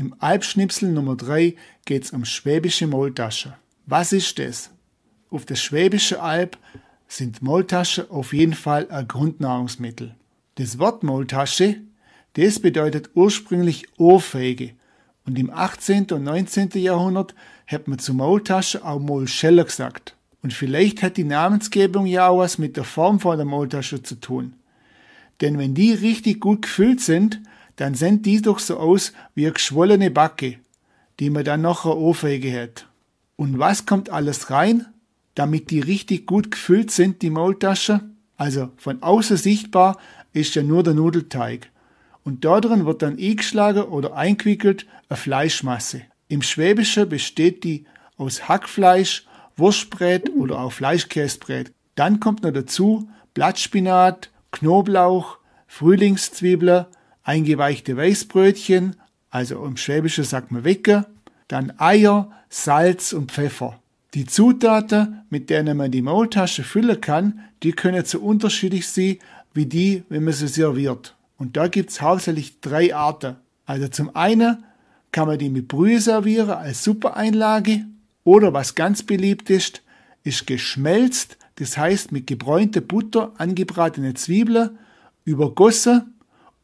Im Albschnipsel Nummer 3 geht es um schwäbische Maultaschen. Was ist das? Auf der Schwäbischen Alb sind Maultaschen auf jeden Fall ein Grundnahrungsmittel. Das Wort Maultasche, das bedeutet ursprünglich Ohrfeige und im 18. und 19. Jahrhundert hat man zu Maultasche auch Maulscheller gesagt. Und vielleicht hat die Namensgebung ja auch was mit der Form von der Maultasche zu tun. Denn wenn die richtig gut gefüllt sind, dann sind die doch so aus wie eine geschwollene Backe, die man dann nachher anfegen hat. Und was kommt alles rein, damit die richtig gut gefüllt sind, die Maultasche? Also von außen sichtbar ist ja nur der Nudelteig. Und drin wird dann eingeschlagen oder eingewickelt eine Fleischmasse. Im Schwäbischen besteht die aus Hackfleisch, Wurstbrät oder auch Fleischkäsbrät. Dann kommt noch dazu Blattspinat, Knoblauch, Frühlingszwiebeln, eingeweichte Weißbrötchen, also im Schwäbischen sagt man Wecker, dann Eier, Salz und Pfeffer. Die Zutaten, mit denen man die Maultasche füllen kann, die können so unterschiedlich sein wie die, wenn man sie serviert. Und da gibt es hauptsächlich drei Arten. Also zum einen kann man die mit Brühe servieren als Supereinlage oder was ganz beliebt ist, ist geschmelzt, das heißt mit gebräunter Butter angebratene Zwiebeln, übergossen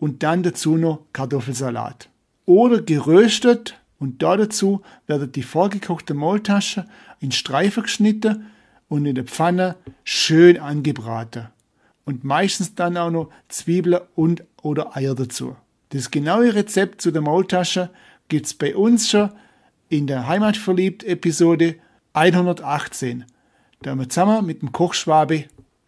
und dann dazu noch Kartoffelsalat. Oder geröstet und dazu werden die vorgekochten Maultaschen in Streifen geschnitten und in der Pfanne schön angebraten. Und meistens dann auch noch Zwiebeln und oder Eier dazu. Das genaue Rezept zu der Maultasche gibt es bei uns schon in der Heimatverliebt Episode 118. Da haben wir zusammen mit dem Kochschwabe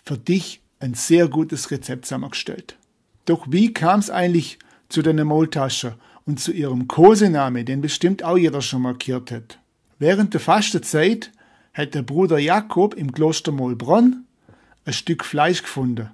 für dich ein sehr gutes Rezept zusammengestellt. Doch wie kam es eigentlich zu deiner Maultasche und zu ihrem Kosename, den bestimmt auch jeder schon markiert hat? Während der Fastenzeit hat der Bruder Jakob im Kloster Molbronn ein Stück Fleisch gefunden.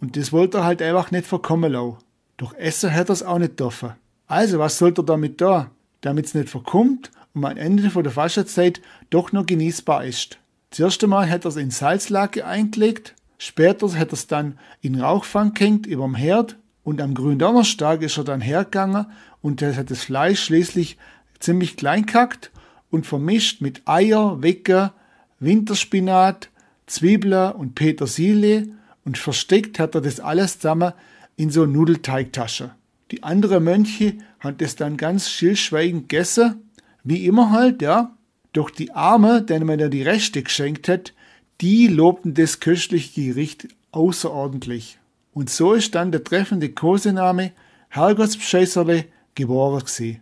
Und das wollte er halt einfach nicht verkommen lassen. Doch essen hätte er es auch nicht dürfen. Also, was sollte er damit da? Damit es nicht verkommt und am Ende von der Fastenzeit doch noch genießbar ist. Zuerst einmal Mal hat er es in Salzlake eingelegt Später hat er es dann in Rauchfang gehängt überm Herd und am Gründonnerstag ist er dann hergegangen und hat das Fleisch schließlich ziemlich klein gehackt und vermischt mit Eier, Wecker, Winterspinat, Zwiebeln und Petersilie und versteckt hat er das alles zusammen in so Nudelteigtasche. Die anderen Mönche haben das dann ganz stillschweigend gegessen, wie immer halt, ja. Doch die Arme, denen man ja die Reste geschenkt hat, die lobten das köstliche Gericht außerordentlich. Und so ist dann der treffende Kosename Herrgottsbscheißerle geboren gewesen.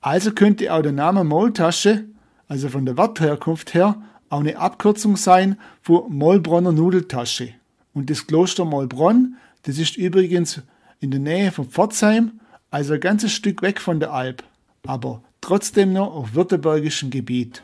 Also könnte auch der Name Maultasche, also von der Wortherkunft her, auch eine Abkürzung sein für Mollbronner Nudeltasche. Und das Kloster Mollbronn, das ist übrigens in der Nähe von Pforzheim, also ein ganzes Stück weg von der Alp, aber trotzdem noch auf württembergischem Gebiet.